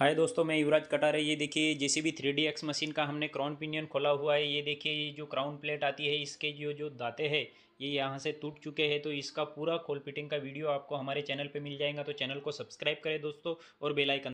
हाय दोस्तों मैं युवराज कटारे ये देखिए JCB three D X machine का हमने क्राउन पिनियन खोला हुआ है ये देखिए ये जो क्राउन प्लेट आती है इसके जो जो दाते हैं ये यहाँ से टूट चुके हैं तो इसका पूरा खोल पिटिंग का वीडियो आपको हमारे चैनल पे मिल जाएगा तो चैनल को सब्सक्राइब करें दोस्तों और बेलाइकन